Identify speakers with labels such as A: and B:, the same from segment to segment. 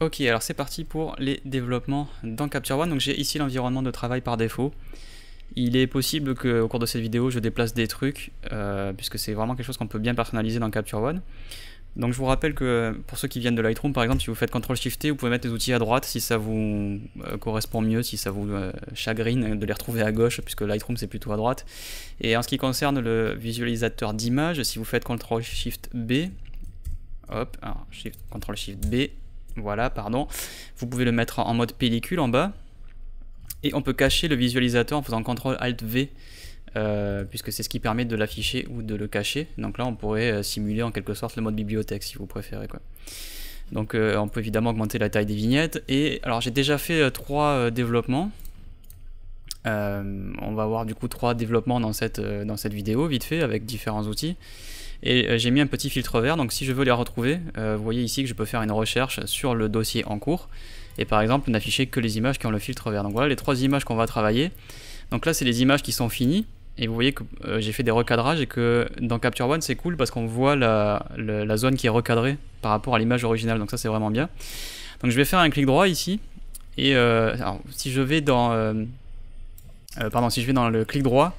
A: Ok, alors c'est parti pour les développements dans Capture One. Donc j'ai ici l'environnement de travail par défaut. Il est possible qu'au cours de cette vidéo, je déplace des trucs, euh, puisque c'est vraiment quelque chose qu'on peut bien personnaliser dans Capture One. Donc je vous rappelle que euh, pour ceux qui viennent de Lightroom, par exemple, si vous faites CTRL-SHIFT, t vous pouvez mettre les outils à droite si ça vous euh, correspond mieux, si ça vous euh, chagrine de les retrouver à gauche, puisque Lightroom c'est plutôt à droite. Et en ce qui concerne le visualisateur d'image, si vous faites CTRL-SHIFT-B, hop, b voilà, pardon, vous pouvez le mettre en mode pellicule en bas, et on peut cacher le visualisateur en faisant CTRL-ALT-V. Euh, puisque c'est ce qui permet de l'afficher ou de le cacher. Donc là, on pourrait euh, simuler en quelque sorte le mode bibliothèque, si vous préférez. Quoi. Donc euh, on peut évidemment augmenter la taille des vignettes. Et alors j'ai déjà fait trois développements. on va avoir du coup trois développements dans cette, dans cette vidéo, vite fait, avec différents outils et j'ai mis un petit filtre vert donc si je veux les retrouver vous voyez ici que je peux faire une recherche sur le dossier en cours et par exemple n'afficher que les images qui ont le filtre vert donc voilà les trois images qu'on va travailler donc là c'est les images qui sont finies et vous voyez que euh, j'ai fait des recadrages et que dans Capture One, c'est cool parce qu'on voit la, zone qui est recadrée par rapport à l'image originale. Donc ça, c'est vraiment bien. Donc je vais faire un clic droit ici. Et euh, si je vais dans... Euh, pardon, si je vais dans le clic droit,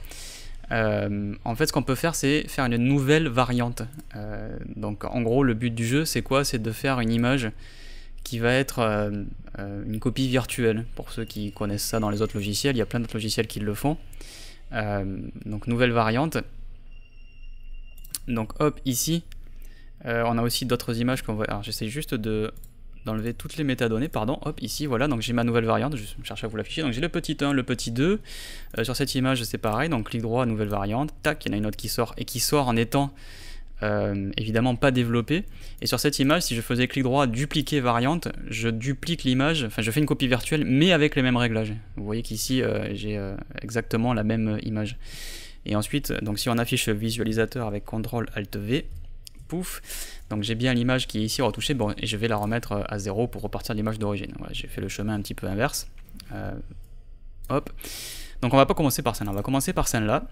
A: en fait, ce qu'on peut faire, c'est faire une nouvelle variante. donc en gros, le but du jeu, c'est quoi C'est de faire une image qui va être une copie virtuelle. Pour ceux qui connaissent ça dans les autres logiciels, il y a plein d'autres logiciels qui le font. Euh, donc nouvelle variante. Donc hop, ici, euh, on a aussi d'autres images qu'on voit. Alors j'essaie juste de d'enlever toutes les métadonnées, pardon, hop, ici, voilà, donc j'ai ma nouvelle variante, je cherche à vous l'afficher, donc j'ai le petit 1, le petit 2, euh, sur cette image c'est pareil, donc clic droit, nouvelle variante, tac, il y en a une autre qui sort, et qui sort en étant euh, évidemment pas développé. Et sur cette image, si je faisais clic droit, dupliquer variante, je duplique l'image, enfin je fais une copie virtuelle, mais avec les mêmes réglages. Vous voyez qu'ici, euh, j'ai euh, exactement la même image. Et ensuite, donc si on affiche visualisateur avec CTRL ALT V, pouf, donc j'ai bien l'image qui est ici retouchée, bon, et je vais la remettre à zéro pour repartir l'image d'origine. j'ai fait le chemin un petit peu inverse. hop. Donc on va pas commencer par celle-là, on va commencer par celle-là.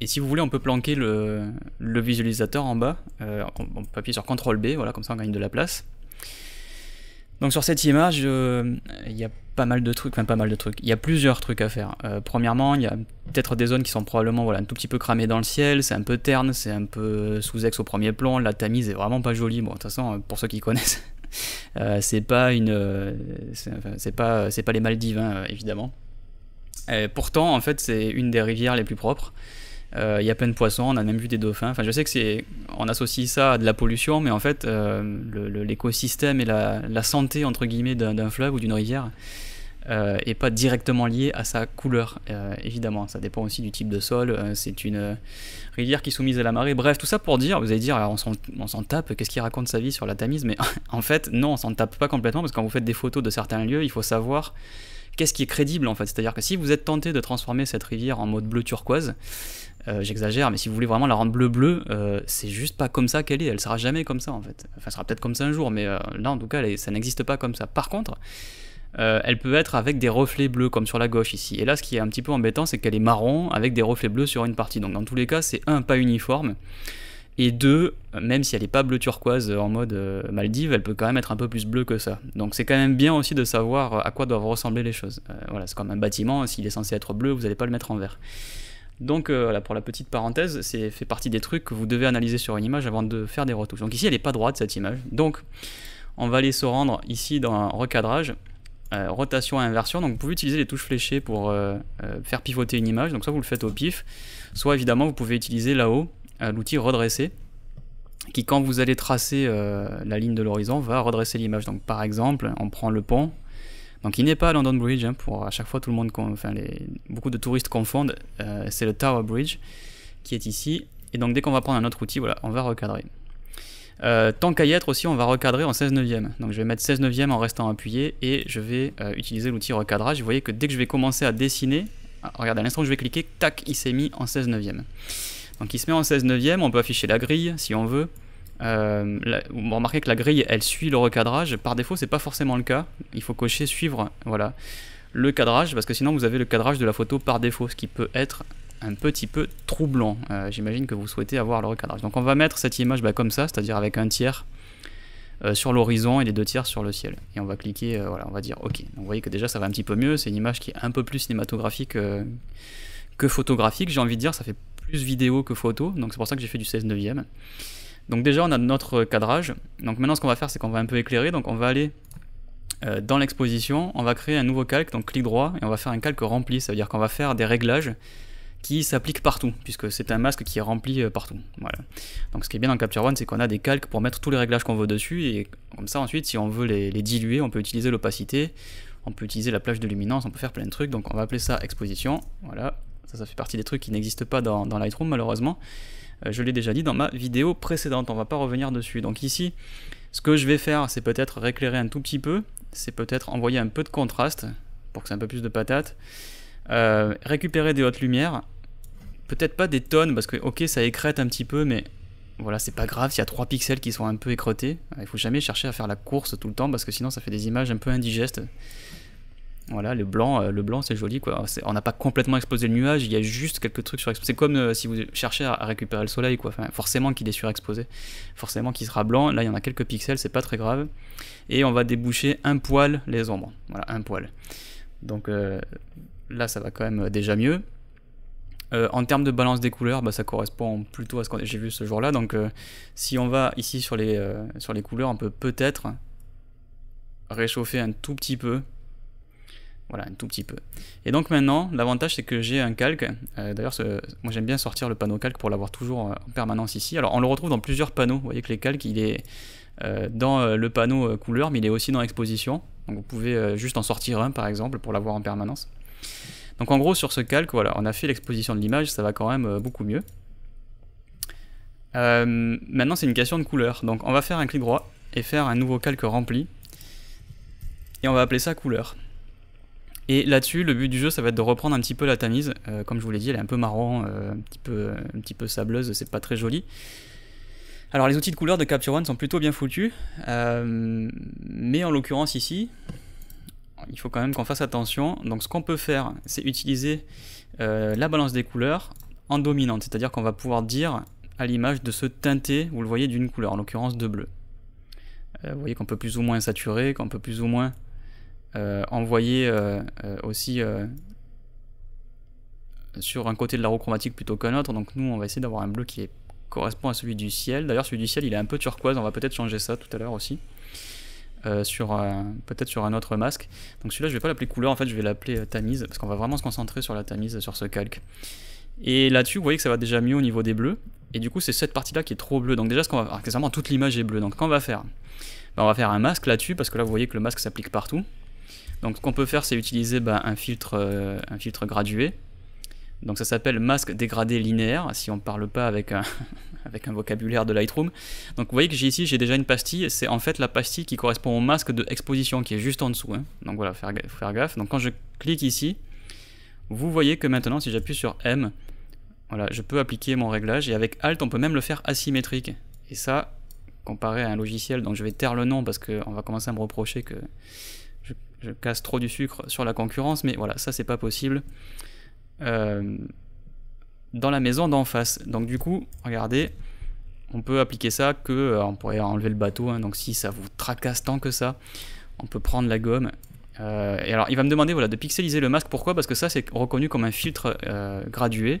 A: Et si vous voulez, on peut planquer le, visualisateur en bas. Euh, on peut appuyer sur CTRL B, voilà, comme ça on gagne de la place. Donc sur cette image, euh, il y a pas mal de trucs, enfin pas mal de trucs, il y a plusieurs trucs à faire. Euh, premièrement, il y a peut-être des zones qui sont probablement voilà, un tout petit peu cramées dans le ciel, c'est un peu terne, c'est un peu sous ex au premier plan, la tamise est vraiment pas jolie, bon de toute façon, pour ceux qui connaissent, c'est pas une... c'est pas, pas les Maldives, hein, évidemment. pourtant, en fait, c'est une des rivières les plus propres. Euh, il y a plein de poissons, on a même vu des dauphins. Enfin, je sais que c'est, on associe ça à de la pollution, mais en fait, euh, l'écosystème et la, santé entre guillemets d'un fleuve ou d'une rivière euh, est pas directement lié à sa couleur. Euh, évidemment, ça dépend aussi du type de sol. c'est une rivière qui est soumise à la marée. Bref, tout ça pour dire, vous allez dire, on s'en tape. Qu'est-ce qu'il raconte sa vie sur la Tamise Mais en fait, non, on s'en tape pas complètement parce que quand vous faites des photos de certains lieux, il faut savoir qu'est-ce qui est crédible en fait. C'est-à-dire que si vous êtes tenté de transformer cette rivière en mode bleu turquoise, euh, j'exagère, mais si vous voulez vraiment la rendre bleu-bleu, euh, c'est juste pas comme ça qu'elle est. Elle sera jamais comme ça en fait. Enfin, elle sera peut-être comme ça un jour, mais euh, là en tout cas, ça n'existe pas comme ça. Par contre, elle peut être avec des reflets bleus comme sur la gauche ici. Et là, ce qui est un petit peu embêtant, c'est qu'elle est marron avec des reflets bleus sur une partie. Donc dans tous les cas, c'est un pas uniforme. Et deux, même si elle n'est pas bleu turquoise en mode Maldives, elle peut quand même être un peu plus bleue que ça. Donc c'est quand même bien aussi de savoir à quoi doivent ressembler les choses. voilà, c'est comme un bâtiment, s'il est censé être bleu, vous n'allez pas le mettre en vert. Donc euh, voilà, pour la petite parenthèse, c'est fait partie des trucs que vous devez analyser sur une image avant de faire des retouches. Donc ici, elle n'est pas droite cette image. Donc on va aller se rendre ici dans recadrage, euh, rotation et inversion. Donc vous pouvez utiliser les touches fléchées pour euh, faire pivoter une image. Donc ça, vous le faites au pif. Soit évidemment, vous pouvez utiliser là-haut l'outil redresser qui quand vous allez tracer la ligne de l'horizon va redresser l'image. Donc par exemple, on prend le pont, donc il n'est pas à London Bridge, hein, pour à chaque fois tout le monde, enfin les, beaucoup de touristes confondent, euh, c'est le Tower Bridge qui est ici. Et donc dès qu'on va prendre un autre outil, voilà, on va recadrer. Euh, tant qu'à y être aussi, on va recadrer en 16 neuvième. Donc je vais mettre 16 neuvième en restant appuyé et je vais euh, utiliser l'outil recadrage. Vous voyez que dès que je vais commencer à dessiner, ah, regardez, à l'instant où je vais cliquer, tac, il s'est mis en 16 neuvième. Donc il se met en 16 neuvième, on peut afficher la grille si on veut. Euh, vous remarquez que la grille, elle suit le recadrage. Par défaut, c'est pas forcément le cas. Il faut cocher suivre, voilà, le cadrage, parce que sinon vous avez le cadrage de la photo par défaut, ce qui peut être un petit peu troublant. Euh, j'imagine que vous souhaitez avoir le recadrage. Donc on va mettre cette image bah, comme ça, c'est-à-dire avec un tiers euh, sur l'horizon et les deux tiers sur le ciel. Et on va cliquer, voilà, on va dire OK. vous voyez que déjà ça va un petit peu mieux. C'est une image qui est un peu plus cinématographique que photographique. J'ai envie de dire, ça fait plus vidéo que photo. Donc c'est pour ça que j'ai fait du 16 neuvième. Donc déjà, on a notre cadrage. Donc maintenant, ce qu'on va faire, c'est qu'on va un peu éclairer. Donc on va aller euh, dans l'exposition, on va créer un nouveau calque, donc clic droit, et on va faire un calque rempli. Ça veut dire qu'on va faire des réglages qui s'appliquent partout, puisque c'est un masque qui est rempli euh, partout. Voilà. Donc ce qui est bien dans Capture One, c'est qu'on a des calques pour mettre tous les réglages qu'on veut dessus, et comme ça, ensuite, si on veut les, diluer, on peut utiliser l'opacité, on peut utiliser la plage de luminance, on peut faire plein de trucs. Donc on va appeler ça exposition. Voilà. Ça, ça fait partie des trucs qui n'existent pas dans, dans Lightroom, malheureusement. Euh, je l'ai déjà dit dans ma vidéo précédente, on va pas revenir dessus. Donc ici, ce que je vais faire, c'est peut-être rééclairer un tout petit peu, c'est peut-être envoyer un peu de contraste, pour que c'est un peu plus de patate, euh, récupérer des hautes lumières, peut-être pas des tonnes, parce que ok, ça écrète un petit peu, mais voilà, c'est pas grave s'il y a 3 pixels qui sont un peu écrotés euh, Il faut jamais chercher à faire la course tout le temps parce que sinon ça fait des images un peu indigestes. Voilà, le blanc, euh, le blanc c'est joli quoi. On n'a pas complètement exposé le nuage, il y a juste quelques trucs surexposés. C'est comme euh, si vous cherchez à récupérer le soleil quoi. forcément qu'il est surexposé, forcément qu'il sera blanc. Là il y en a quelques pixels, c'est pas très grave. Et on va déboucher un poil les ombres. Voilà, un poil. Donc euh, là ça va quand même déjà mieux. en termes de balance des couleurs, bah, ça correspond plutôt à ce que j'ai vu ce jour-là. Donc si on va ici sur les, sur les couleurs, on peut peut-être réchauffer un tout petit peu voilà, un tout petit peu. Et donc maintenant, l'avantage c'est que j'ai un calque. Euh, d'ailleurs, moi j'aime bien sortir le panneau calque pour l'avoir toujours euh, en permanence ici. Alors on le retrouve dans plusieurs panneaux. Vous voyez que les calques, il est euh, dans le panneau couleur, mais il est aussi dans exposition. Donc vous pouvez juste en sortir un par exemple pour l'avoir en permanence. Donc en gros sur ce calque, voilà, on a fait l'exposition de l'image, ça va quand même beaucoup mieux. maintenant c'est une question de couleur. Donc on va faire un clic droit et faire un nouveau calque rempli. Et on va appeler ça couleur. Et là-dessus, le but du jeu, ça va être de reprendre un petit peu la tamise. Euh, comme je vous l'ai dit, elle est un peu marron, euh, un, petit peu, un petit peu sableuse, c'est pas très joli. Alors les outils de couleur de Capture One sont plutôt bien foutus, euh, mais en l'occurrence ici, il faut quand même qu'on fasse attention. Donc ce qu'on peut faire, c'est utiliser la balance des couleurs en dominante, c'est-à-dire qu'on va pouvoir dire à l'image de se teinter, vous le voyez, d'une couleur, en l'occurrence de bleu. vous voyez qu'on peut plus ou moins saturer, qu'on peut plus ou moins euh, envoyer euh, euh, aussi sur un côté de la chromatique plutôt qu'un autre. Donc nous, on va essayer d'avoir un bleu qui correspond à celui du ciel. D'ailleurs, celui du ciel, il est un peu turquoise. On va peut-être changer ça tout à l'heure aussi. sur peut-être sur un autre masque. Donc celui-là, je vais pas l'appeler couleur, en fait, je vais l'appeler tamise, parce qu'on va vraiment se concentrer sur la tamise, sur ce calque. Et là-dessus, vous voyez que ça va déjà mieux au niveau des bleus. Et du coup, c'est cette partie-là qui est trop bleue. Donc déjà, ce qu'on va faire, ah, toute l'image est bleue. Donc qu'on va faire ben, On va faire un masque là-dessus, parce que là, vous voyez que le masque s'applique partout. Donc ce qu'on peut faire, c'est utiliser bah, un, filtre, euh, un filtre gradué. Donc ça s'appelle masque dégradé linéaire, si on ne parle pas avec un, vocabulaire de Lightroom. Donc vous voyez que j'ai ici, j'ai déjà une pastille, c'est en fait la pastille qui correspond au masque de exposition qui est juste en dessous. Hein. Donc voilà, faire, faire gaffe. Donc quand je clique ici, vous voyez que maintenant si j'appuie sur M, voilà, je peux appliquer mon réglage et avec Alt on peut même le faire asymétrique. Et ça, comparé à un logiciel, donc je vais taire le nom parce qu'on va commencer à me reprocher que je casse trop du sucre sur la concurrence, mais voilà, ça c'est pas possible. Euh, dans la maison d'en face. Donc du coup, regardez, on peut appliquer ça que euh, on pourrait enlever le bateau. Hein, donc si ça vous tracasse tant que ça, on peut prendre la gomme. Euh, et alors il va me demander voilà de pixeliser le masque. Pourquoi Parce que ça c'est reconnu comme un filtre gradué.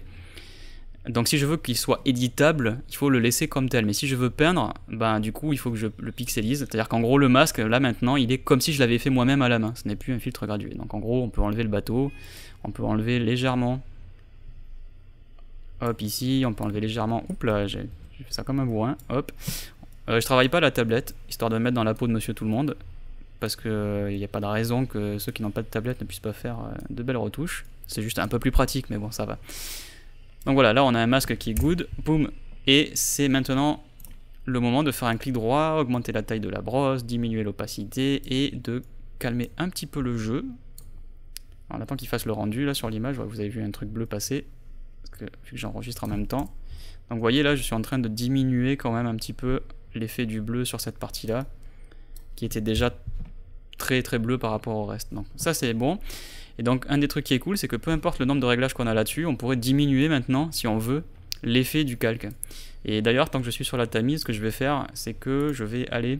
A: Donc si je veux qu'il soit éditable, il faut le laisser comme tel. Mais si je veux peindre, ben du coup il faut que je le pixelise. C'est-à-dire qu'en gros le masque, là maintenant, il est comme si je l'avais fait moi-même à la main. Ce n'est plus un filtre gradué. Donc en gros on peut enlever le bateau, on peut enlever légèrement. Hop ici, on peut enlever légèrement. Oups là, j'ai fait ça comme un bourrin. Hop. Euh, je travaille pas la tablette, histoire de me mettre dans la peau de monsieur tout le monde. Parce qu'il euh, n'y a pas de raison que ceux qui n'ont pas de tablette ne puissent pas faire euh, de belles retouches. C'est juste un peu plus pratique, mais bon, ça va. Donc voilà, là on a un masque qui est good, boum, et c'est maintenant le moment de faire un clic droit, augmenter la taille de la brosse, diminuer l'opacité et de calmer un petit peu le jeu. on attend qu'il fasse le rendu là sur l'image, vous avez vu un truc bleu passer, parce que, vu que j'enregistre en même temps. Donc vous voyez là je suis en train de diminuer quand même un petit peu l'effet du bleu sur cette partie là, qui était déjà très très bleu par rapport au reste. Donc ça c'est bon. Et donc un des trucs qui est cool, c'est que peu importe le nombre de réglages qu'on a là-dessus, on pourrait diminuer maintenant, si on veut, l'effet du calque. Et d'ailleurs, tant que je suis sur la tamise, ce que je vais faire, c'est que je vais aller...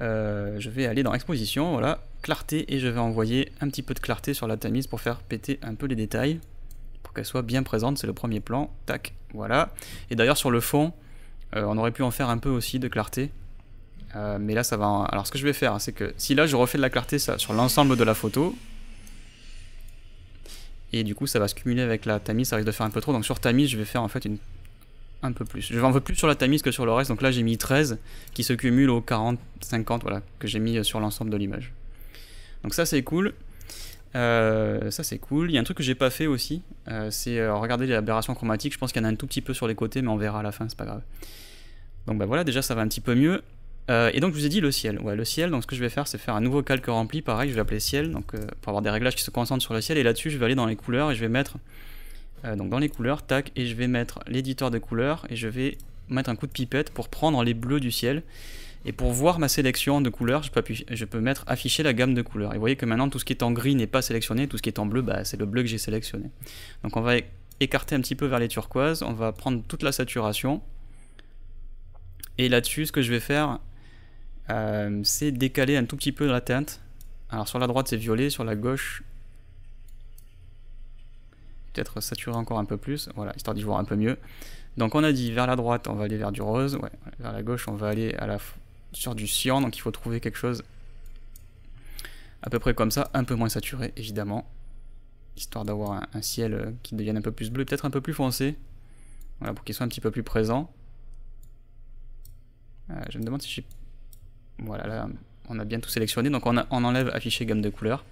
A: Euh, je vais aller dans exposition, voilà, clarté, et je vais envoyer un petit peu de clarté sur la tamise pour faire péter un peu les détails, pour qu'elle soit bien présente, c'est le premier plan, tac, voilà. Et d'ailleurs sur le fond, euh, on aurait pu en faire un peu aussi de clarté, euh, mais là, ça va. Alors, ce que je vais faire, hein, c'est que si là, je refais de la clarté ça, sur l'ensemble de la photo, et du coup, ça va se cumuler avec la tamise, ça risque de faire un peu trop. Donc, sur tamise, je vais faire en fait une... un peu plus. Je vais en veux plus sur la tamise que sur le reste. Donc là, j'ai mis 13 qui se cumulent aux 40, 50 voilà, que j'ai mis euh, sur l'ensemble de l'image. Donc, ça, c'est cool. Euh, ça c'est cool. Il y a un truc que j'ai pas fait aussi, c'est regarder les aberrations chromatiques. Je pense qu'il y en a un tout petit peu sur les côtés, mais on verra à la fin, c'est pas grave. Donc bah voilà, déjà ça va un petit peu mieux. Euh, et donc je vous ai dit le ciel. Ouais, le ciel, donc ce que je vais faire, c'est faire un nouveau calque rempli, pareil, je vais appeler ciel, donc euh, pour avoir des réglages qui se concentrent sur le ciel, et là-dessus je vais aller dans les couleurs, et je vais mettre, euh, donc dans les couleurs, tac, et je vais mettre l'éditeur de couleurs, et je vais mettre un coup de pipette pour prendre les bleus du ciel, et pour voir ma sélection de couleurs, je peux, je peux mettre afficher la gamme de couleurs, et vous voyez que maintenant tout ce qui est en gris n'est pas sélectionné, tout ce qui est en bleu, bah, c'est le bleu que j'ai sélectionné. Donc on va écarter un petit peu vers les turquoises, on va prendre toute la saturation, et là-dessus, ce que je vais faire, euh, c'est décalé un tout petit peu dans la teinte. Alors sur la droite c'est violet, sur la gauche peut-être saturé encore un peu plus, voilà, histoire d'y voir un peu mieux. Donc on a dit vers la droite on va aller vers du rose, vers la gauche on va aller à la sur du cyan, donc il faut trouver quelque chose à peu près comme ça, un peu moins saturé évidemment, histoire d'avoir un, ciel euh, qui devienne un peu plus bleu, peut-être un peu plus foncé, voilà, pour qu'il soit un petit peu plus présent. Euh, je me demande si j'ai voilà, là, on a bien tout sélectionné. Donc on, enlève afficher gamme de couleurs.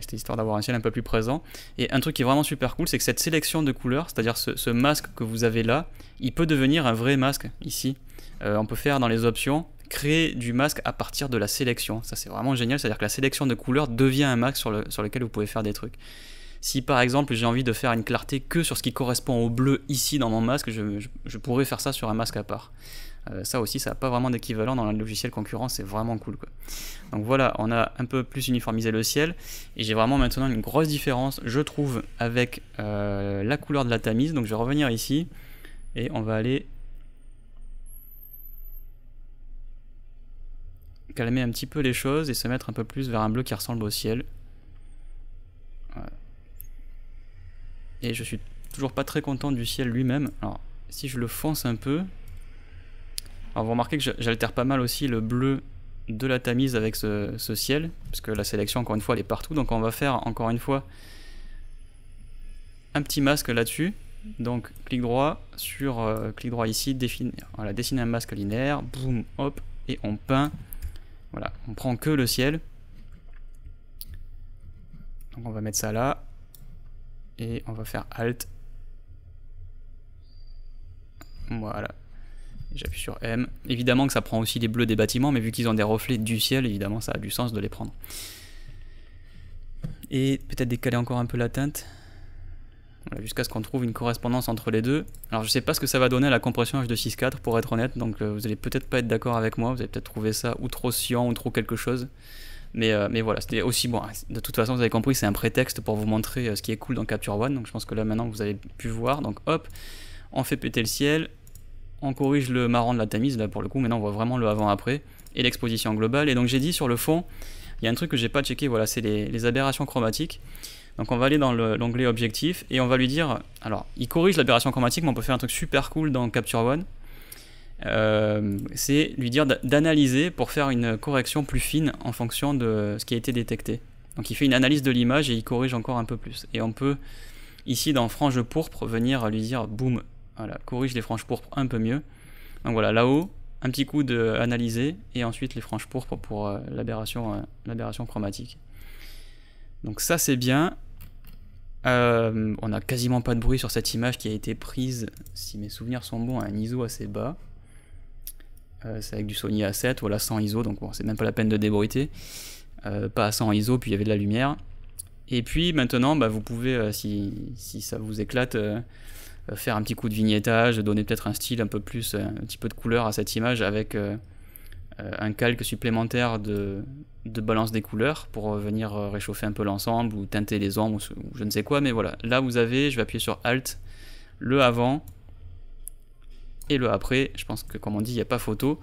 A: c'était histoire d'avoir un ciel un peu plus présent. Et un truc qui est vraiment super cool, c'est que cette sélection de couleurs, c'est-à-dire ce, masque que vous avez là, il peut devenir un vrai masque ici. Euh, on peut faire dans les options créer du masque à partir de la sélection. Ça c'est vraiment génial, c'est-à-dire que la sélection de couleurs devient un masque sur, lequel vous pouvez faire des trucs. Si par exemple j'ai envie de faire une clarté que sur ce qui correspond au bleu ici dans mon masque, je pourrais faire ça sur un masque à part. Euh, ça aussi, ça n'a pas vraiment d'équivalent dans le logiciel concurrent, c'est vraiment cool. Quoi. Donc voilà, on a un peu plus uniformisé le ciel, et j'ai vraiment maintenant une grosse différence, je trouve, avec euh, la couleur de la tamise. Donc je vais revenir ici, et on va aller calmer un petit peu les choses et se mettre un peu plus vers un bleu qui ressemble au ciel. Et je suis toujours pas très content du ciel lui-même. Alors, si je le fonce un peu, alors vous remarquez que j'altère pas mal aussi le bleu de la tamise avec ce, ciel, parce que la sélection encore une fois elle est partout, donc on va faire encore une fois un petit masque là-dessus. Donc clic droit sur euh, clic droit ici, dessiner un masque linéaire, boum, hop, et on peint. Voilà, on prend que le ciel. Donc on va mettre ça là. Et on va faire Alt. Voilà. J'appuie sur M. Évidemment que ça prend aussi les bleus des bâtiments, mais vu qu'ils ont des reflets du ciel, évidemment, ça a du sens de les prendre. Et peut-être décaler encore un peu la teinte. jusqu'à ce qu'on trouve une correspondance entre les deux. Alors je sais pas ce que ça va donner à la compression H264 pour être honnête, donc euh, vous allez peut-être pas être d'accord avec moi, vous allez peut-être trouver ça ou trop sciant ou trop quelque chose. Mais, euh, mais voilà, c'était aussi bon. De toute façon, vous avez compris, c'est un prétexte pour vous montrer euh, ce qui est cool dans Capture One. Donc je pense que là maintenant vous avez pu voir. Donc hop, on fait péter le ciel, on corrige le marron de la tamise, là pour le coup, maintenant on voit vraiment le avant-après, et l'exposition globale. Et donc j'ai dit sur le fond, il y a un truc que j'ai pas checké, voilà, c'est les, aberrations chromatiques. Donc on va aller dans l'onglet objectif, et on va lui dire, alors il corrige l'aberration chromatique, mais on peut faire un truc super cool dans Capture One. Euh, c'est lui dire d'analyser pour faire une correction plus fine en fonction de ce qui a été détecté. Donc il fait une analyse de l'image et il corrige encore un peu plus. Et on peut ici dans frange pourpre venir lui dire boum voilà, corrige les franges pourpres un peu mieux. Donc voilà, là-haut, un petit coup de analyser et ensuite les franges pourpres pour euh, euh, l'aberration chromatique. Donc ça c'est bien. Euh, on a quasiment pas de bruit sur cette image qui a été prise, si mes souvenirs sont bons, à un ISO assez bas. c'est avec du Sony A7, voilà sans ISO, donc bon, c'est même pas la peine de débruiter. pas à 100 ISO, puis il y avait de la lumière. Et puis maintenant, bah, vous pouvez, si, ça vous éclate, euh, faire un petit coup de vignettage, donner peut-être un style un peu plus, euh, un petit peu de couleur à cette image avec euh, un calque supplémentaire de, de, balance des couleurs pour venir réchauffer un peu l'ensemble ou teinter les ombres ou, je ne sais quoi. Mais voilà, là vous avez, je vais appuyer sur Alt, le avant et le après. Je pense que comme on dit, il n'y a pas photo.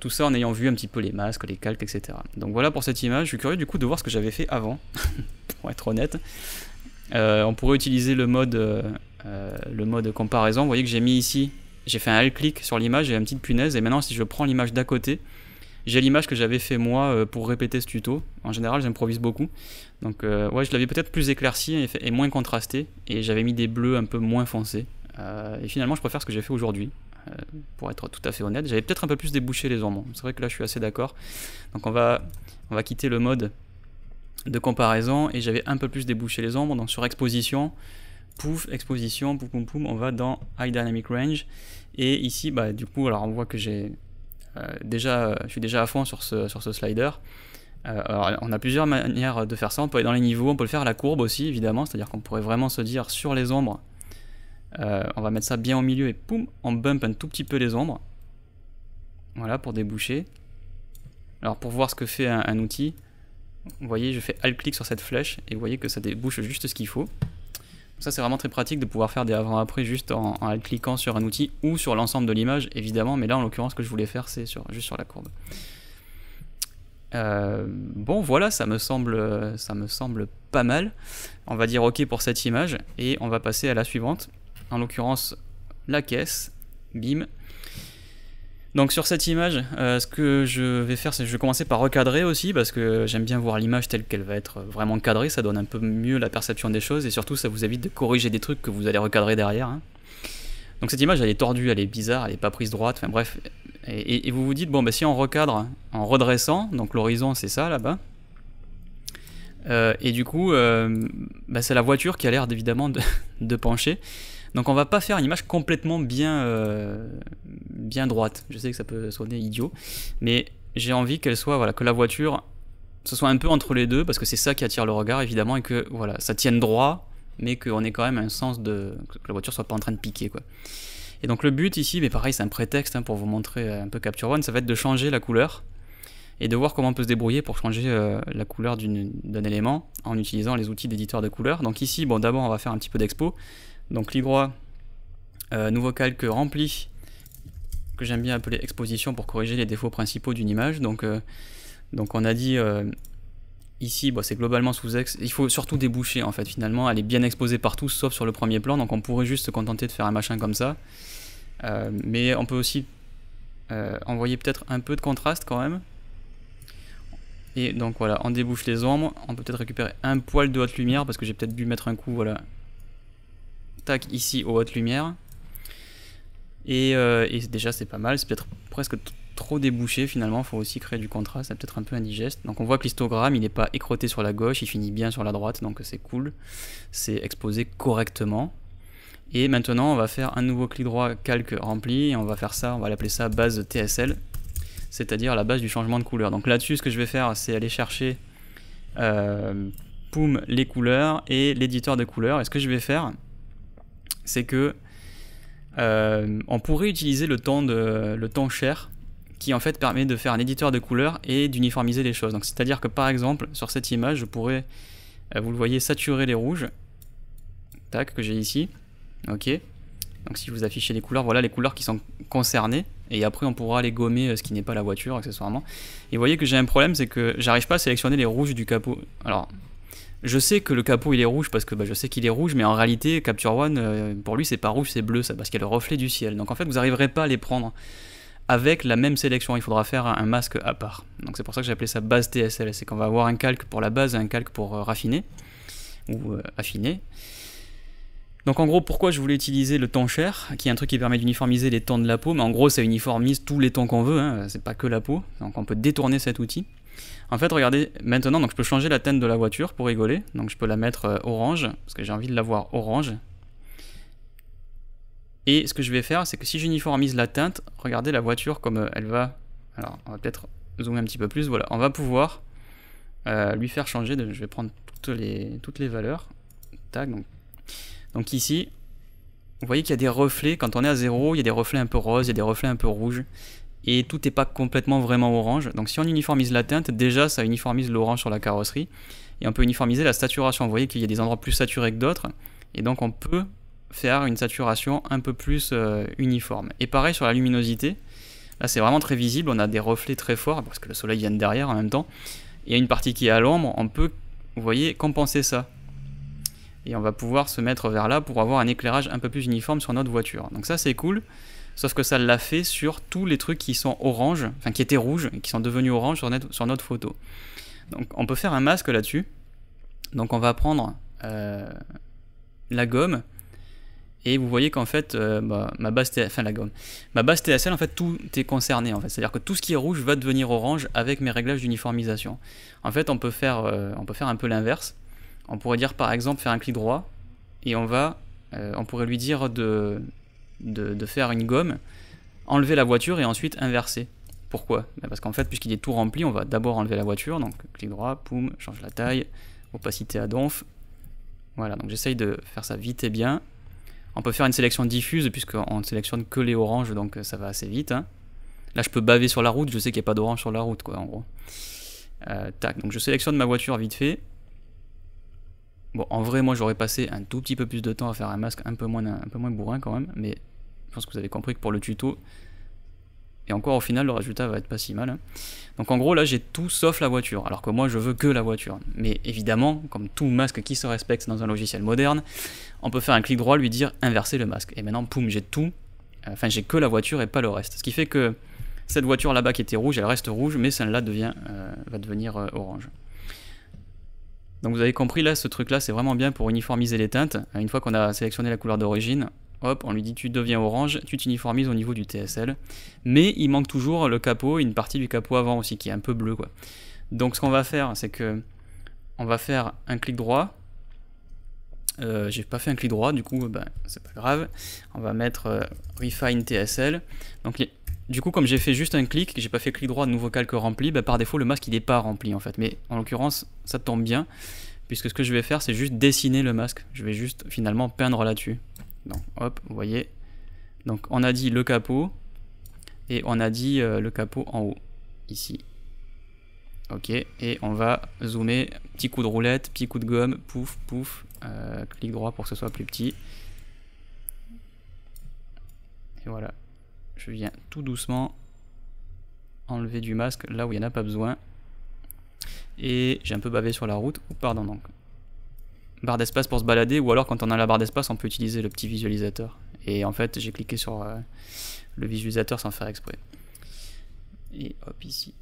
A: tout ça en ayant vu un petit peu les masques, les calques, etc. Donc voilà pour cette image. Je suis curieux du coup de voir ce que j'avais fait avant, pour être honnête. on pourrait utiliser le mode euh, le mode comparaison, vous voyez que j'ai mis ici, j'ai fait un alt clic sur l'image, j'ai une petite punaise, et maintenant si je prends l'image d'à côté, j'ai l'image que j'avais fait moi euh, pour répéter ce tuto. En général, j'improvise beaucoup. Donc euh, ouais, je l'avais peut-être plus éclairci et, moins contrasté, et j'avais mis des bleus un peu moins foncés. et finalement, je préfère ce que j'ai fait aujourd'hui. pour être tout à fait honnête, j'avais peut-être un peu plus débouché les ombres. C'est vrai que là, je suis assez d'accord. Donc on va, on va quitter le mode de comparaison et j'avais un peu plus débouché les ombres. Donc sur exposition, pouf, exposition, poum poum poum, on va dans High Dynamic Range. Et ici, bah, du coup, alors on voit que j'ai euh, déjà, je suis déjà à fond sur ce, sur ce slider. Euh, alors, on a plusieurs manières de faire ça. On peut aller dans les niveaux, on peut le faire à la courbe aussi, évidemment. C'est-à-dire qu'on pourrait vraiment se dire sur les ombres, euh, on va mettre ça bien au milieu et poum, on bump un tout petit peu les ombres. Voilà, pour déboucher. Alors, pour voir ce que fait un, un outil, vous voyez, je fais alt-click sur cette flèche et vous voyez que ça débouche juste ce qu'il faut ça c'est vraiment très pratique de pouvoir faire des avant-après juste en, cliquant sur un outil ou sur l'ensemble de l'image évidemment, mais là en l'occurrence ce que je voulais faire c'est juste sur la courbe. Euh, bon voilà, ça me, semble, ça me semble pas mal. On va dire ok pour cette image et on va passer à la suivante. En l'occurrence la caisse, bim. Donc sur cette image, euh, ce que je vais faire, c'est que je vais commencer par recadrer aussi, parce que j'aime bien voir l'image telle qu'elle va être vraiment cadrée, ça donne un peu mieux la perception des choses, et surtout ça vous évite de corriger des trucs que vous allez recadrer derrière. Hein. Donc cette image, elle est tordue, elle est bizarre, elle est pas prise droite, enfin bref. Et, vous vous dites, bon, bah, si on recadre en redressant, donc l'horizon, c'est ça là-bas. Euh, et du coup, euh, bah, c'est la voiture qui a l'air évidemment de, pencher. Donc on va pas faire une image complètement bien, euh, bien droite. Je sais que ça peut sonner idiot, mais j'ai envie qu'elle soit, voilà, que la voiture, ce soit un peu entre les deux, parce que c'est ça qui attire le regard évidemment, et que voilà, ça tienne droit, mais qu'on ait quand même un sens de que la voiture soit pas en train de piquer quoi. Et donc le but ici, mais pareil, c'est un prétexte hein, pour vous montrer euh, un peu Capture One, ça va être de changer la couleur et de voir comment on peut se débrouiller pour changer euh, la couleur d'un élément en utilisant les outils d'éditeur de couleurs. Donc ici, bon d'abord on va faire un petit peu d'expo, donc l'ibro euh, nouveau calque rempli, que j'aime bien appeler exposition pour corriger les défauts principaux d'une image. Donc, euh, donc on a dit euh, ici, c'est globalement sous ex. Il faut surtout déboucher en fait finalement. Elle est bien exposée partout sauf sur le premier plan. Donc on pourrait juste se contenter de faire un machin comme ça. mais on peut aussi envoyer peut-être un peu de contraste quand même. Et donc voilà, on débouche les ombres, on peut peut-être récupérer un poil de haute lumière parce que j'ai peut-être dû mettre un coup voilà, tac, ici aux hautes lumières. Et, euh, et déjà c'est pas mal, c'est peut-être presque trop débouché finalement, il faut aussi créer du contraste, c'est peut-être un peu indigeste. Donc on voit que l'histogramme il n'est pas écroté sur la gauche, il finit bien sur la droite, donc c'est cool, c'est exposé correctement. Et maintenant on va faire un nouveau clic droit calque rempli, et on va faire ça, on va l'appeler ça base TSL, c'est-à-dire la base du changement de couleur. Donc là-dessus ce que je vais faire c'est aller chercher euh, poum, les couleurs et l'éditeur de couleurs, et ce que je vais faire c'est que euh, on pourrait utiliser le temps, de, le temps cher qui en fait permet de faire un éditeur de couleurs et d'uniformiser les choses. Donc c'est-à-dire que par exemple sur cette image je pourrais, euh, vous le voyez, saturer les rouges, tac, que j'ai ici, ok. Donc si vous affichez les couleurs, voilà les couleurs qui sont concernées et après on pourra les gommer euh, ce qui n'est pas la voiture accessoirement. Et vous voyez que j'ai un problème, c'est que j'arrive pas à sélectionner les rouges du capot. Alors je sais que le capot il est rouge parce que bah, je sais qu'il est rouge, mais en réalité, Capture One, euh, pour lui, c'est pas rouge, c'est bleu, ça, parce qu'il y a le reflet du ciel. Donc en fait, vous n'arriverez pas à les prendre avec la même sélection. Il faudra faire un masque à part. Donc c'est pour ça que j'ai appelé ça base TSL. C'est qu'on va avoir un calque pour la base et un calque pour euh, raffiner ou euh, affiner. Donc en gros, pourquoi je voulais utiliser le temps cher, qui est un truc qui permet d'uniformiser les temps de la peau, mais en gros, ça uniformise tous les temps qu'on veut, hein. c'est pas que la peau, donc on peut détourner cet outil. En fait, regardez, maintenant, donc je peux changer la teinte de la voiture pour rigoler. Donc je peux la mettre euh, orange, parce que j'ai envie de la voir orange. Et ce que je vais faire, c'est que si j'uniformise la teinte, regardez la voiture comme euh, elle va... Alors, on va peut-être zoomer un petit peu plus. Voilà, on va pouvoir euh, lui faire changer. De... Je vais prendre toutes les, toutes les valeurs. Tac, donc. donc ici, vous voyez qu'il y a des reflets. Quand on est à 0, il y a des reflets un peu roses, il y a des reflets un peu rouges et tout n'est pas complètement vraiment orange. Donc si on uniformise la teinte, déjà ça uniformise l'orange sur la carrosserie et on peut uniformiser la saturation. Vous voyez qu'il y a des endroits plus saturés que d'autres et donc on peut faire une saturation un peu plus euh, uniforme. Et pareil sur la luminosité, là c'est vraiment très visible, on a des reflets très forts parce que le soleil vient derrière en même temps. Il y a une partie qui est à l'ombre, on peut, vous voyez, compenser ça. Et on va pouvoir se mettre vers là pour avoir un éclairage un peu plus uniforme sur notre voiture. Donc ça c'est cool. Sauf que ça l'a fait sur tous les trucs qui sont orange, enfin qui étaient rouges et qui sont devenus orange sur, notre photo. Donc on peut faire un masque là-dessus. Donc on va prendre euh, la gomme et vous voyez qu'en fait euh, bah, ma base TSL, enfin la gomme, ma base en fait tout est concerné en fait, c'est-à-dire que tout ce qui est rouge va devenir orange avec mes réglages d'uniformisation. En fait on peut faire, euh, on peut faire un peu l'inverse. On pourrait dire par exemple faire un clic droit et on va, on pourrait lui dire de de, faire une gomme, enlever la voiture et ensuite inverser. Pourquoi bah, Parce qu'en fait, puisqu'il est tout rempli, on va d'abord enlever la voiture, donc clic droit, poum, change la taille, opacité à donf. Voilà, donc j'essaye de faire ça vite et bien. On peut faire une sélection diffuse puisqu'on ne sélectionne que les oranges, donc ça va assez vite. Hein. Là, je peux baver sur la route, je sais qu'il n'y a pas d'orange sur la route, quoi, en gros. Euh, tac, donc je sélectionne ma voiture vite fait. Bon, en vrai, moi, j'aurais passé un tout petit peu plus de temps à faire un masque un peu moins, un peu moins bourrin quand même, mais je pense que vous avez compris que pour le tuto, et encore au final le résultat va être pas si mal. Hein. Donc en gros là j'ai tout sauf la voiture, alors que moi je veux que la voiture. Mais évidemment, comme tout masque qui se respecte dans un logiciel moderne, on peut faire un clic droit, lui dire inverser le masque. Et maintenant, poum, j'ai tout, enfin j'ai que la voiture et pas le reste. Ce qui fait que cette voiture là-bas qui était rouge, elle reste rouge, mais celle-là devient, euh, va devenir euh, orange. Donc vous avez compris là, ce truc là c'est vraiment bien pour uniformiser les teintes. Une fois qu'on a sélectionné la couleur d'origine, hop, on lui dit tu deviens orange, tu t'uniformises au niveau du TSL. Mais il manque toujours le capot, une partie du capot avant aussi, qui est un peu bleu, quoi. Donc ce qu'on va faire, c'est que on va faire un clic droit. Euh, j'ai pas fait un clic droit, du coup, bah, c'est pas grave. On va mettre euh, Refine TSL. Donc du coup, comme j'ai fait juste un clic, j'ai pas fait clic droit, nouveau calque rempli, bah, par défaut, le masque il n'est pas rempli en fait. Mais en l'occurrence, ça tombe bien, puisque ce que je vais faire, c'est juste dessiner le masque. Je vais juste finalement peindre là-dessus. Donc, hop, vous voyez. Donc on a dit le capot et on a dit euh, le capot en haut, ici. Ok, et on va zoomer, petit coup de roulette, petit coup de gomme, pouf, pouf, euh, clic droit pour que ce soit plus petit. Et voilà, je viens tout doucement enlever du masque là où il n'y en a pas besoin. Et j'ai un peu bavé sur la route, pardon donc, barre d'espace pour se balader, ou alors quand on a la barre d'espace, on peut utiliser le petit visualisateur. Et en fait, j'ai cliqué sur euh, le visualisateur sans faire exprès. Et hop, ici.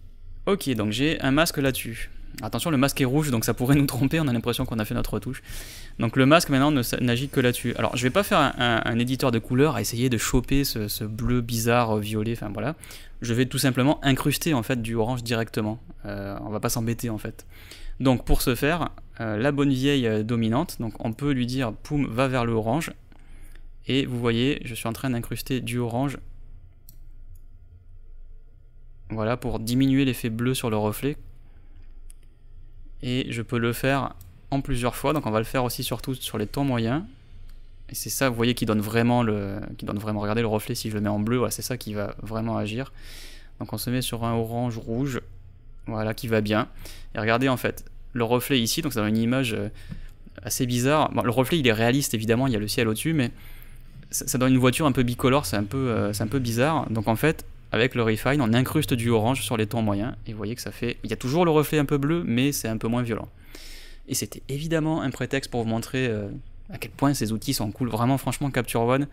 A: Ok, donc j'ai un masque là-dessus. Attention, le masque est rouge, donc ça pourrait nous tromper, on a l'impression qu'on a fait notre retouche. Donc le masque maintenant n'agit que là-dessus. Alors je vais pas faire un, éditeur de couleurs à essayer de choper ce, bleu bizarre, euh, violet, enfin voilà. Je vais tout simplement incruster en fait du orange directement. Euh, on va pas s'embêter en fait. Donc pour ce faire, euh, la bonne vieille euh, dominante, donc on peut lui dire poum va vers le orange. Et vous voyez, je suis en train d'incruster du orange. Voilà, pour diminuer l'effet bleu sur le reflet. Et je peux le faire en plusieurs fois, donc on va le faire aussi surtout sur les tons moyens. Et c'est ça, vous voyez, qui donne vraiment le, qui donne vraiment. Regardez le reflet si je le mets en bleu, c'est ça qui va vraiment agir. Donc on se met sur un orange rouge voilà, qui va bien. Et regardez en fait, le reflet ici, donc ça donne une image euh, assez bizarre. le reflet il est réaliste évidemment, il y a le ciel au-dessus, mais ça donne une voiture un peu bicolore, c'est un peu, euh, c'est un peu bizarre. Donc en fait, avec le refine, on incruste du orange sur les tons moyens, et vous voyez que ça fait... Il y a toujours le reflet un peu bleu, mais c'est un peu moins violent. Et c'était évidemment un prétexte pour vous montrer euh, à quel point ces outils sont cool. Vraiment, franchement, Capture One,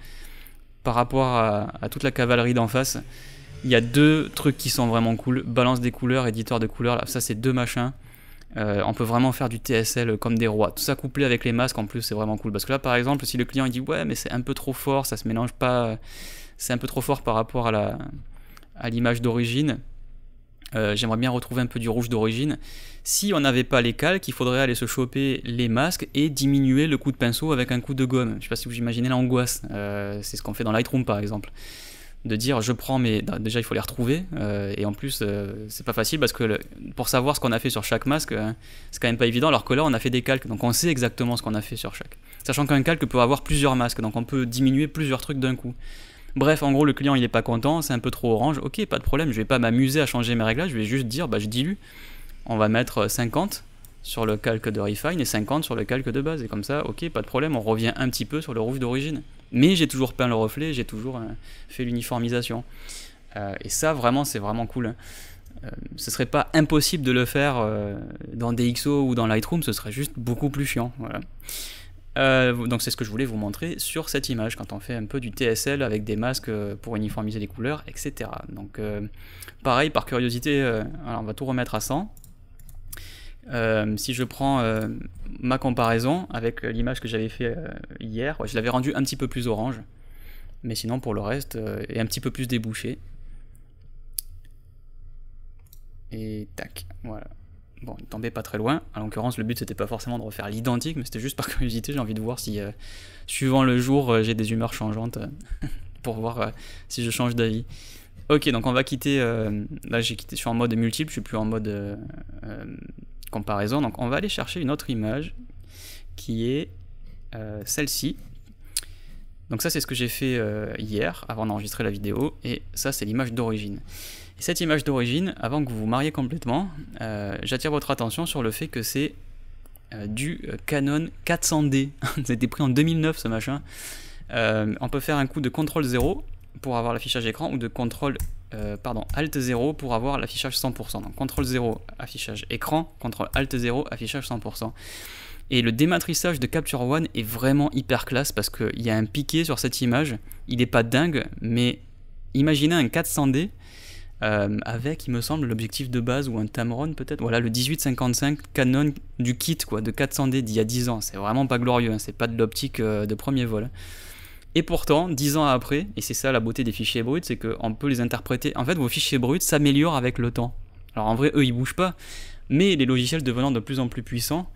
A: par rapport à toute la cavalerie d'en face, il y a deux trucs qui sont vraiment cool. Balance des couleurs, éditeur de couleurs, ça c'est deux machins. Euh, on peut vraiment faire du TSL comme des rois. Tout ça couplé avec les masques en plus, c'est vraiment cool. Parce que là, par exemple, si le client il dit ouais, mais c'est un peu trop fort, ça se mélange pas, c'est un peu trop fort par rapport à la à l'image d'origine. Euh, j'aimerais bien retrouver un peu du rouge d'origine. Si on n'avait pas les calques, il faudrait aller se choper les masques et diminuer le coup de pinceau avec un coup de gomme. Je sais pas si vous imaginez l'angoisse. Euh, c'est ce qu'on fait dans Lightroom par exemple de dire je prends mes. Bah, déjà, il faut les retrouver. Euh, et en plus, euh, c'est pas facile parce que pour savoir ce qu'on a fait sur chaque masque, euh, c'est quand même pas évident. Alors que là, on a fait des calques, donc on sait exactement ce qu'on a fait sur chaque. Sachant qu'un calque peut avoir plusieurs masques, donc on peut diminuer plusieurs trucs d'un coup. Bref, en gros, le client il est pas content, c'est un peu trop orange. Ok, pas de problème, je vais pas m'amuser à changer mes réglages, je vais juste dire bah je dilue. On va mettre 50 sur le calque de refine et 50 sur le calque de base. Et comme ça, ok, pas de problème, on revient un petit peu sur le roof d'origine. Mais j'ai toujours peint le reflet, j'ai toujours euh, fait l'uniformisation. Euh, et ça, vraiment, c'est vraiment cool. Hein. Euh, ce serait pas impossible de le faire dans DxO ou dans Lightroom, ce serait juste beaucoup plus chiant. donc c'est ce que je voulais vous montrer sur cette image quand on fait un peu du TSL avec des masques pour uniformiser les couleurs, etc. Donc pareil, par curiosité, on va tout remettre à 100. Euh, si je prends euh, ma comparaison avec euh, l'image que j'avais fait hier, je l'avais rendue un petit peu plus orange, mais sinon pour le reste, et un petit peu plus débouché. Et tac, voilà. Bon, il tombait pas très loin. En l'occurrence, le but c'était pas forcément de refaire l'identique, mais c'était juste par curiosité, j'ai envie de voir si, suivant le jour, j'ai des humeurs changeantes pour voir si je change d'avis. Ok, donc on va quitter. là, j'ai quitté. Je suis en mode multiple, je suis plus en mode comparaison. Donc on va aller chercher une autre image qui est euh, celle-ci. Donc ça c'est ce que j'ai fait euh, hier avant d'enregistrer la vidéo et ça c'est l'image d'origine. cette image d'origine, avant que vous vous mariez complètement, euh, j'attire votre attention sur le fait que c'est du Canon 400D. C'était pris en 2009 ce machin. on peut faire un coup de CTRL 0 pour avoir l'affichage écran ou de contrôle euh, pardon, ALT 0 pour avoir l'affichage 100%. Donc CTRL 0, affichage écran, CTRL ALT 0, affichage 100%. Et le dématrissage de Capture One est vraiment hyper classe parce qu'il y a un piqué sur cette image. Il n'est pas dingue, mais imaginez un 400D euh, avec, il me semble, l'objectif de base ou un Tamron peut-être. Voilà, le 1855 Canon du kit quoi, de 400D d'il y a 10 ans. C'est vraiment pas glorieux, hein. c'est pas de l'optique euh, de premier vol. Et pourtant, dix ans après, et c'est ça la beauté des fichiers bruts, c'est qu'on peut les interpréter. En fait, vos fichiers bruts s'améliorent avec le temps. Alors en vrai, eux, ils bougent pas, mais les logiciels devenant de plus en plus puissants,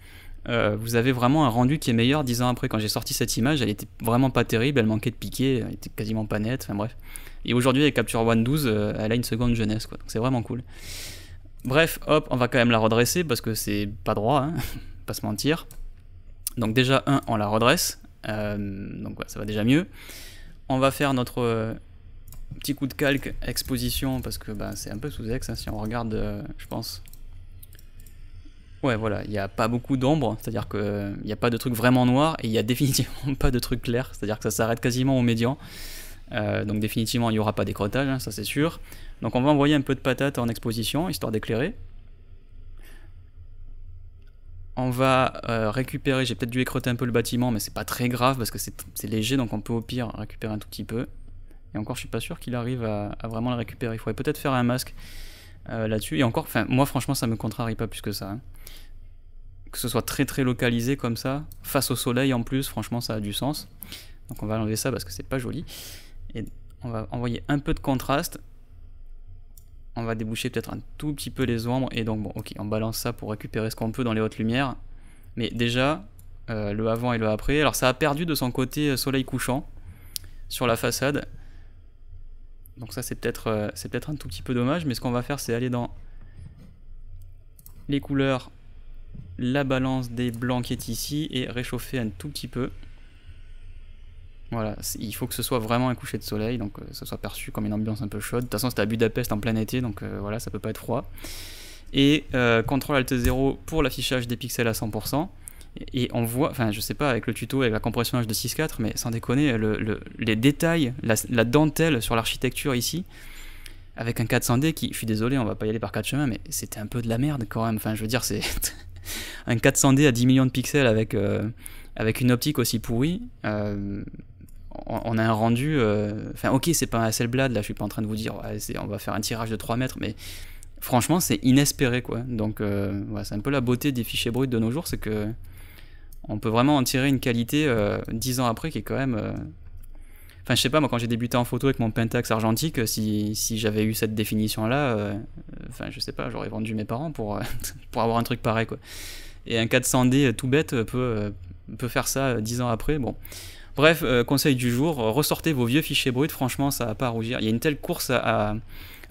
A: euh, vous avez vraiment un rendu qui est meilleur dix ans après. Quand j'ai sorti cette image, elle était vraiment pas terrible, elle manquait de piqué, elle était quasiment pas nette, enfin bref. Et aujourd'hui, avec Capture One 12, euh, elle a une seconde jeunesse, quoi. Donc c'est vraiment cool. Bref, hop, on va quand même la redresser parce que c'est pas droit, hein, pas se mentir. Donc déjà, un, on la redresse, euh, donc voilà ça va déjà mieux. On va faire notre euh, petit coup de calque exposition parce que bah, c'est un peu sous-ex hein, si on regarde, euh, je pense. Ouais, voilà, il n'y a pas beaucoup d'ombre, c'est-à-dire qu'il n'y a pas de truc vraiment noir et il n'y a définitivement pas de truc clair, c'est-à-dire que ça s'arrête quasiment au médian. donc définitivement, il n'y aura pas d'écrotage hein, ça c'est sûr. Donc on va envoyer un peu de patate en exposition, histoire d'éclairer on va euh, récupérer, j'ai peut-être dû écroter un peu le bâtiment, mais c'est pas très grave parce que c'est léger, donc on peut au pire récupérer un tout petit peu. Et encore, je suis pas sûr qu'il arrive à, vraiment le récupérer. Il faudrait peut-être faire un masque euh, là-dessus. Et encore, moi franchement, ça me contrarie pas plus que ça. Hein. Que ce soit très très localisé comme ça, face au soleil en plus, franchement, ça a du sens. Donc on va enlever ça parce que c'est pas joli. Et on va envoyer un peu de contraste on va déboucher peut-être un tout petit peu les ombres. Et donc, bon, ok, on balance ça pour récupérer ce qu'on peut dans les hautes lumières. Mais déjà, euh, le avant et le après. Alors, ça a perdu de son côté euh, soleil couchant sur la façade. Donc ça, c'est peut-être euh, peut un tout petit peu dommage. Mais ce qu'on va faire, c'est aller dans les couleurs, la balance des blancs qui est ici et réchauffer un tout petit peu. Voilà, il faut que ce soit vraiment un coucher de soleil, donc que euh, ça soit perçu comme une ambiance un peu chaude. De toute façon, c'était à Budapest en plein été, donc euh, voilà, ça peut pas être froid. Et ctrl euh, contrôle Alt 0 pour l'affichage des pixels à 100%. Et, on voit, enfin je sais pas, avec le tuto, et la compression h 6.4 mais sans déconner, les détails, la, dentelle sur l'architecture ici, avec un 400D qui, je suis désolé, on va pas y aller par quatre chemins, mais c'était un peu de la merde quand même. Enfin, je veux dire, c'est un 400D à 10 millions de pixels avec, avec une optique aussi pourrie. Euh, on a un rendu. Euh, enfin, ok, c'est pas un blade là, je suis pas en train de vous dire, on va faire un tirage de 3 mètres, mais franchement, c'est inespéré, quoi. Donc, euh, c'est un peu la beauté des fichiers bruts de nos jours, c'est que on peut vraiment en tirer une qualité 10 euh, ans après qui est quand même. Enfin, je sais pas, moi, quand j'ai débuté en photo avec mon Pentax argentique, si, si j'avais eu cette définition-là, enfin, je sais pas, j'aurais vendu mes parents pour, pour avoir un truc pareil, quoi. Et un 400D tout bête peut, peut faire ça 10 ans après, bon. Bref, euh, conseil du jour, euh, ressortez vos vieux fichiers bruts, franchement, ça n'a pas à rougir. Il y a une telle course à,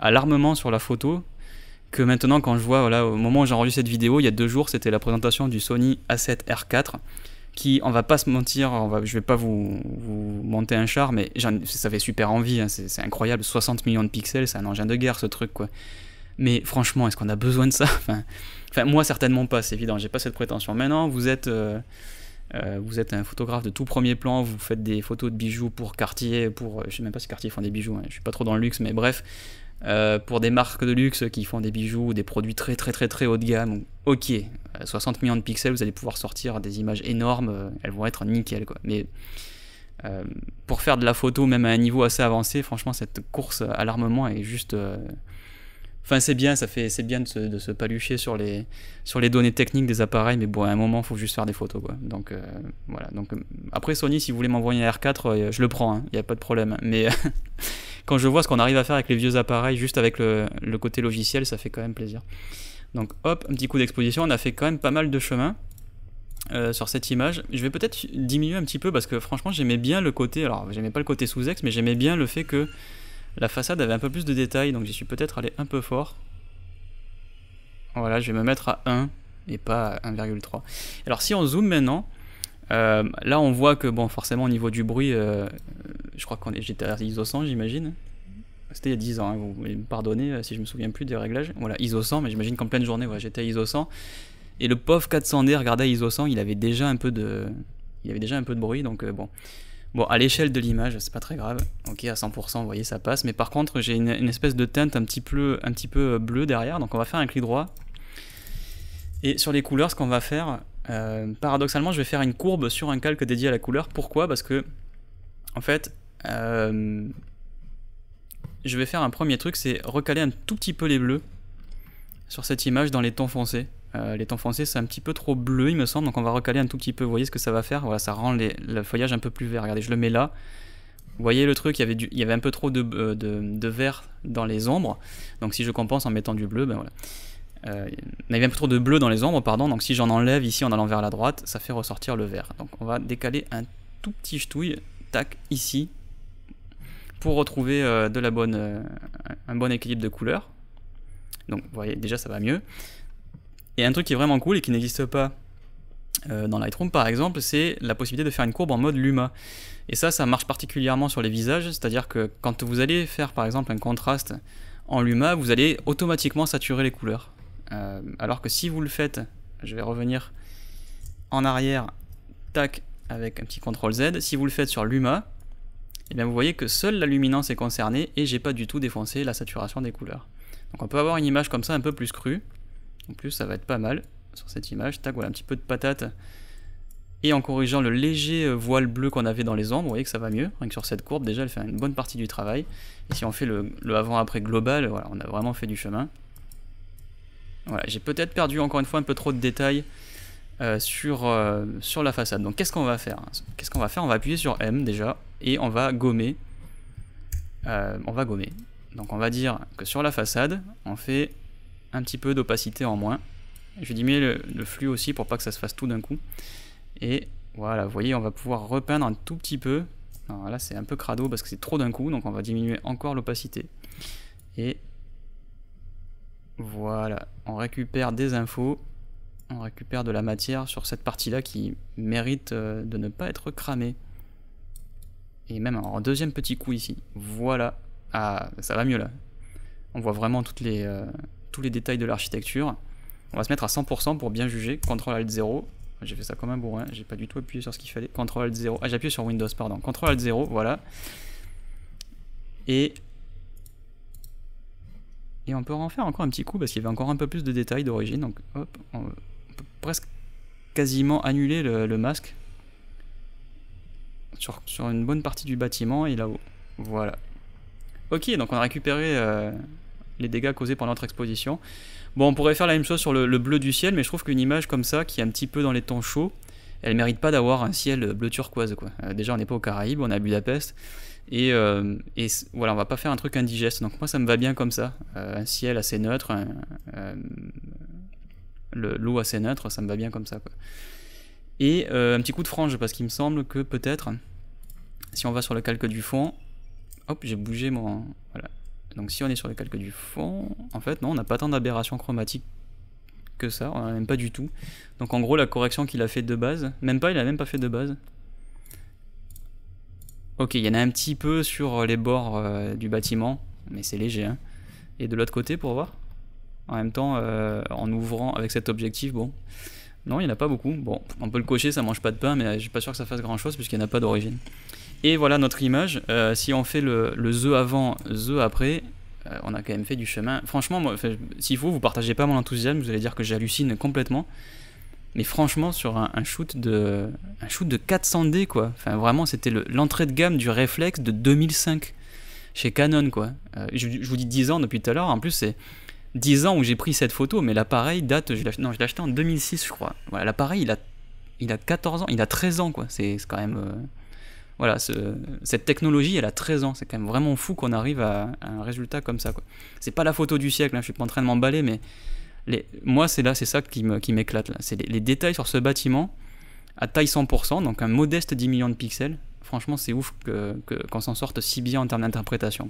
A: l'armement sur la photo que maintenant, quand je vois, voilà, au moment où j'ai rendu cette vidéo, il y a deux jours, c'était la présentation du Sony A7R4 qui, on va pas se mentir, je vais pas vous, monter un char, mais ça fait super envie, hein, c'est incroyable, 60 millions de pixels, c'est un engin de guerre ce truc quoi. Mais franchement, est-ce qu'on a besoin de ça moi certainement pas, c'est évident, j'ai pas cette prétention. Maintenant, vous êtes... Euh, euh, vous êtes un photographe de tout premier plan, vous faites des photos de bijoux pour Cartier, pour je sais même pas si Cartier font des bijoux, hein, je suis pas trop dans le luxe, mais bref, euh, pour des marques de luxe qui font des bijoux ou des produits très très très très haut de gamme, ok, 60 euh, millions de pixels, vous allez pouvoir sortir des images énormes, elles vont être nickel quoi. Mais pour faire de la photo même à un niveau assez avancé, franchement cette course à l'armement est juste Enfin, c'est bien, ça fait, c'est bien de se, palucher sur les, sur les données techniques des appareils, mais bon, à un moment, faut juste faire des photos, Donc, euh, voilà. Donc, euh, après, Sony, si vous voulez m'envoyer un R4, euh, je le prends, il hein, n'y a pas de problème. Mais quand je vois ce qu'on arrive à faire avec les vieux appareils, juste avec le, côté logiciel, ça fait quand même plaisir. Donc, hop, un petit coup d'exposition, on a fait quand même pas mal de chemin. sur cette image. Je vais peut-être diminuer un petit peu parce que franchement j'aimais bien le côté, alors j'aimais pas le côté sous-ex, mais j'aimais bien le fait que la façade avait un peu plus de détails, donc j'y suis peut-être allé un peu fort. Voilà, je vais me mettre à 1 et pas à 1,3. Alors si on zoome maintenant, euh, là on voit que bon forcément au niveau du bruit, euh, je crois qu'on est j'étais à ISO 100 j'imagine. C'était il y a 10 ans, hein, vous me pardonner euh, si je me souviens plus des réglages. Voilà, ISO 100, mais j'imagine qu'en pleine journée, j'étais à ISO 100. Et le POV 400D, regardez ISO 100, il avait déjà un peu de, il avait déjà un peu de bruit, donc bon. Bon, à l'échelle de l'image, c'est pas très grave. Ok, à 100%, vous voyez, ça passe. Mais par contre, j'ai une, espèce de teinte un petit, peu, un petit peu euh, bleue derrière. Donc on va faire un clic droit. Et sur les couleurs, ce qu'on va faire, euh, paradoxalement, je vais faire une courbe sur un calque dédié à la couleur. Pourquoi Parce que, en fait, euh, je vais faire un premier truc, c'est recaler un tout petit peu les bleus sur cette image dans les tons foncés. Euh, les tons foncés, c'est un petit peu trop bleu, il me semble. Donc on va recaler un tout petit peu. Vous voyez ce que ça va faire Voilà, ça rend le feuillage un peu plus vert. Regardez, je le mets là. Vous voyez le truc, il y avait, y un peu trop euh, de, vert dans les ombres. Donc si je compense en mettant du bleu, ben voilà. Euh, il y avait un peu trop de bleu dans les ombres, pardon. Donc si j'en enlève ici en allant vers la droite, ça fait ressortir le vert. Donc on va décaler un tout petit jetouille, tac, ici, pour retrouver de la bonne, un bon équilibre de couleurs. Donc vous voyez, déjà ça va mieux. Et un truc qui est vraiment cool et qui n'existe pas euh, dans Lightroom par exemple, c'est la possibilité de faire une courbe en mode Luma. Et ça, ça marche particulièrement sur les visages, c'est-à-dire que quand vous allez faire par exemple un contraste en Luma, vous allez automatiquement saturer les couleurs. Euh, alors que si vous le faites, je vais revenir en arrière, tac, avec un petit CTRL Z, si vous le faites sur Luma, et eh bien vous voyez que seule la luminance est concernée et j'ai pas du tout défoncé la saturation des couleurs. Donc on peut avoir une image comme ça un peu plus crue, en plus, ça va être pas mal sur cette image. Tac, voilà, un petit peu de patate. Et en corrigeant le léger euh, voile bleu qu'on avait dans les ombres, vous voyez que ça va mieux. Rien que sur cette courbe, déjà, elle fait une bonne partie du travail. Et si on fait le, avant-après global, voilà, on a vraiment fait du chemin. Voilà, j'ai peut-être perdu encore une fois un peu trop de détails euh, sur, euh, sur la façade. Donc qu'est-ce qu'on va faire hein Qu'est-ce qu'on va faire On va appuyer sur M déjà, et on va gommer. on va gommer. Donc on va dire que sur la façade, on fait un petit peu d'opacité en moins. Je vais diminuer le flux aussi pour pas que ça se fasse tout d'un coup. Et voilà, vous voyez, on va pouvoir repeindre un tout petit peu. Alors là, c'est un peu crado parce que c'est trop d'un coup, donc on va diminuer encore l'opacité. Et voilà, on récupère des infos, on récupère de la matière sur cette partie-là qui mérite euh, de ne pas être cramée. Et même en deuxième petit coup ici. Voilà. Ah, ça va mieux là. On voit vraiment toutes les... Euh, tous les détails de l'architecture. On va se mettre à 100% pour bien juger. CTRL ALT 0. J'ai fait ça comme un bourrin, j'ai pas du tout appuyé sur ce qu'il fallait. CTRL ALT 0. Ah, j'ai appuyé sur Windows, pardon. CTRL ALT 0, voilà. Et. Et on peut en faire encore un petit coup parce qu'il y avait encore un peu plus de détails d'origine. Donc, hop, on peut presque quasiment annuler le, masque sur, une bonne partie du bâtiment et là-haut. Voilà. Ok, donc on a récupéré euh, les dégâts causés pendant notre exposition. Bon, on pourrait faire la même chose sur le, bleu du ciel, mais je trouve qu'une image comme ça, qui est un petit peu dans les temps chauds, elle mérite pas d'avoir un ciel bleu turquoise. Euh, déjà, on n'est pas aux Caraïbes, on est à Budapest. Et, euh, voilà, on va pas faire un truc indigeste. Donc moi, ça me va bien comme ça. Euh, un ciel assez neutre, l'eau assez neutre, ça me va bien comme ça. Et un petit coup de frange, parce qu'il me semble que peut-être, si on va sur le calque du fond, hop, j'ai bougé mon... Voilà, donc si on est sur le calque du fond, en fait non, on n'a pas tant d'aberrations chromatique que ça, on n'en a même pas du tout. Donc en gros la correction qu'il a fait de base, même pas, il a même pas fait de base. Ok, il y en a un petit peu sur euh, les bords euh, du bâtiment, mais c'est léger. Hein. Et de l'autre côté pour voir En même temps, euh, en ouvrant avec cet objectif, bon... Non, il n'y en a pas beaucoup. Bon, on peut le cocher, ça mange pas de pain, mais je suis pas sûr que ça fasse grand chose puisqu'il n'y en a pas d'origine. Et voilà notre image. Euh, si on fait le, le the avant, the après, euh, on a quand même fait du chemin. Franchement, si vous, vous partagez pas mon enthousiasme, vous allez dire que j'hallucine complètement. Mais franchement, sur un, shoot de un shoot de 400D quoi. Enfin, vraiment, c'était l'entrée de gamme du réflexe de 2005 chez Canon quoi. Euh, je, vous dis 10 ans depuis tout à l'heure. En plus, c'est 10 ans où j'ai pris cette photo, mais l'appareil date. Je non, je l'ai acheté en 2006, je crois. l'appareil, il a il a 14 ans, il a 13 ans quoi. C'est quand même voilà, ce, cette technologie, elle a 13 ans. C'est quand même vraiment fou qu'on arrive à, un résultat comme ça. C'est pas la photo du siècle, hein, je suis pas en train de m'emballer, mais les, moi, c'est là, c'est ça qui m'éclate. C'est les, détails sur ce bâtiment à taille 100%, donc un modeste 10 millions de pixels. Franchement, c'est ouf qu'on que, s'en sorte si bien en termes d'interprétation.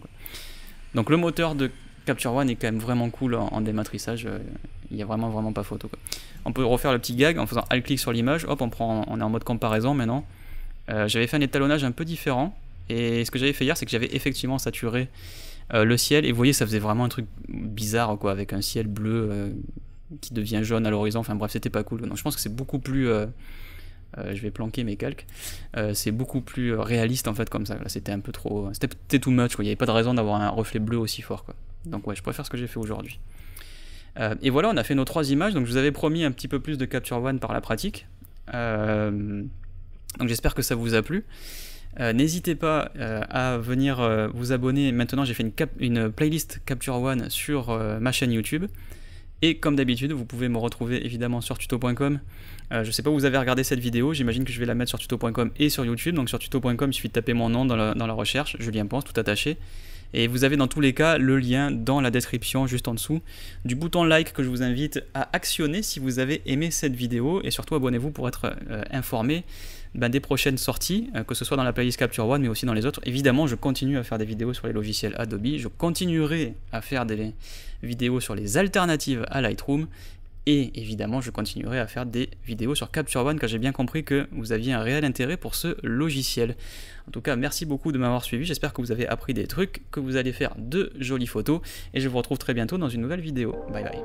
A: Donc le moteur de Capture One est quand même vraiment cool en, dématrissage. Euh, il n'y a vraiment, vraiment pas photo. On peut refaire le petit gag en faisant alt-click sur l'image. Hop, on, prend, on est en mode comparaison maintenant. Euh, j'avais fait un étalonnage un peu différent. Et ce que j'avais fait hier, c'est que j'avais effectivement saturé euh, le ciel. Et vous voyez, ça faisait vraiment un truc bizarre, quoi, avec un ciel bleu euh, qui devient jaune à l'horizon. Enfin bref, c'était pas cool. Donc je pense que c'est beaucoup plus. je vais planquer mes calques. c'est beaucoup plus réaliste en fait comme ça. Là, c'était un peu trop. C'était too much. Quoi. Il n'y avait pas de raison d'avoir un reflet bleu aussi fort. Quoi. Donc ouais, je préfère ce que j'ai fait aujourd'hui. et voilà, on a fait nos trois images. Donc je vous avais promis un petit peu plus de Capture One par la pratique. Euh, donc j'espère que ça vous a plu. Euh, n'hésitez pas euh, à venir euh, vous abonner. Maintenant, j'ai fait une, playlist Capture One sur ma chaîne YouTube. Et comme d'habitude, vous pouvez me retrouver évidemment sur tuto.com. je ne sais pas où vous avez regardé cette vidéo, j'imagine que je vais la mettre sur tuto.com et sur YouTube. Donc sur tuto.com, il suffit de taper mon nom dans la, recherche, Julien Ponce, tout attaché. Et vous avez dans tous les cas le lien dans la description juste en dessous du bouton like que je vous invite à actionner si vous avez aimé cette vidéo. Et surtout abonnez-vous pour être informé ben, des prochaines sorties, euh, que ce soit dans la playlist Capture One, mais aussi dans les autres. Évidemment, je continue à faire des vidéos sur les logiciels Adobe, je continuerai à faire des vidéos sur les alternatives à Lightroom, et évidemment, je continuerai à faire des vidéos sur Capture One quand j'ai bien compris que vous aviez un réel intérêt pour ce logiciel. En tout cas, merci beaucoup de m'avoir suivi. J'espère que vous avez appris des trucs, que vous allez faire de jolies photos. Et je vous retrouve très bientôt dans une nouvelle vidéo. Bye bye.